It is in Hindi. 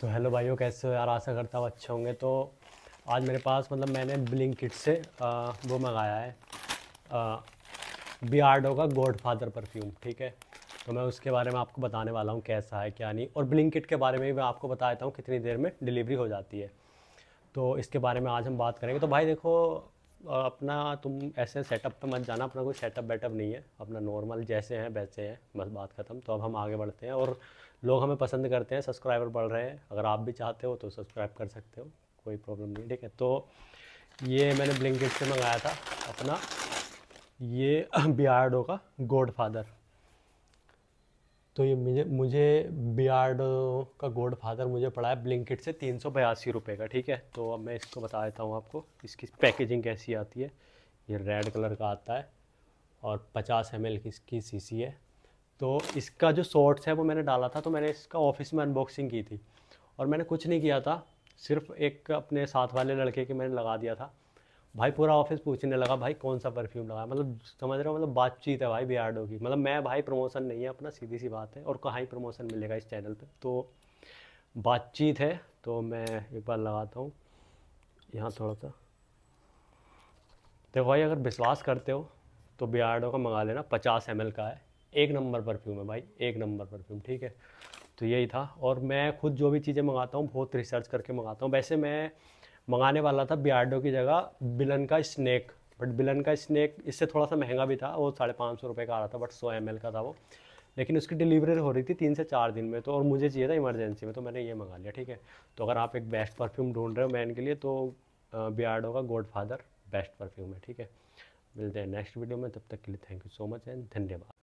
तो हेलो भाइयों कैसे हो यार आशा करता हूँ अच्छे होंगे तो आज मेरे पास मतलब मैंने ब्लिंग किट से आ, वो मंगाया है बियार्डो का गॉड फादर परफ्यूम ठीक है तो मैं उसके बारे में आपको बताने वाला हूँ कैसा है क्या नहीं और ब्लिंग किट के बारे में भी मैं आपको बता देता हूँ कितनी देर में डिलीवरी हो जाती है तो इसके बारे में आज हम बात करेंगे तो भाई देखो अपना तुम ऐसे सेटअप पे मत जाना अपना कोई सेटअप बेटअप नहीं है अपना नॉर्मल जैसे हैं वैसे हैं बस बात ख़त्म तो अब हम आगे बढ़ते हैं और लोग हमें पसंद करते हैं सब्सक्राइबर बढ़ रहे हैं अगर आप भी चाहते हो तो सब्सक्राइब कर सकते हो कोई प्रॉब्लम नहीं ठीक है तो ये मैंने ब्लिंकिट से मंगाया था अपना ये बियार्डो का गॉड फादर तो ये मुझे मुझे बियार्ड का गोड फादर मुझे पड़ा है ब्लिंकिट से तीन सौ बयासी रुपये का ठीक है तो अब मैं इसको बता देता हूँ आपको इसकी पैकेजिंग कैसी आती है ये रेड कलर का आता है और पचास एम की इसकी सी है तो इसका जो शॉर्ट्स है वो मैंने डाला था तो मैंने इसका ऑफिस में अनबॉक्सिंग की थी और मैंने कुछ नहीं किया था सिर्फ एक अपने साथ वाले लड़के के मैंने लगा दिया था भाई पूरा ऑफिस पूछने लगा भाई कौन सा परफ्यूम लगा मतलब समझ रहे हो मतलब बातचीत है भाई बियार्डो की मतलब मैं भाई प्रमोशन नहीं है अपना सीधी सी बात है और कहाँ ही प्रमोशन मिलेगा इस चैनल पे तो बातचीत है तो मैं एक बार लगाता हूँ यहाँ थोड़ा सा देखो भाई अगर विश्वास करते हो तो बियार्डो का मंगा लेना पचास एम का है एक नंबर परफ्यूम है भाई एक नंबर परफ्यूम ठीक है तो यही था और मैं खुद जो भी चीज़ें मंगाता हूँ बहुत रिसर्च करके मंगाता हूँ वैसे मैं मंगाने वाला था बियार्डो की जगह बिलन का स्नैक बट बिलन का स्नैक इससे थोड़ा सा महंगा भी था वो साढ़े पाँच सौ रुपये का आ रहा था बट सौ एम का था वो लेकिन उसकी डिलीवरी हो रही थी तीन से चार दिन में तो और मुझे चाहिए था इमरजेंसी में तो मैंने ये मंगा लिया ठीक है तो अगर आप एक बेस्ट परफ्यूम ढूंढ रहे हो मैन के लिए तो बियार्डो का गॉड फादर बेस्ट परफ्यूम है ठीक है मिलते हैं नेक्स्ट वीडियो में तब तक के लिए thank you so much and धन्यवाद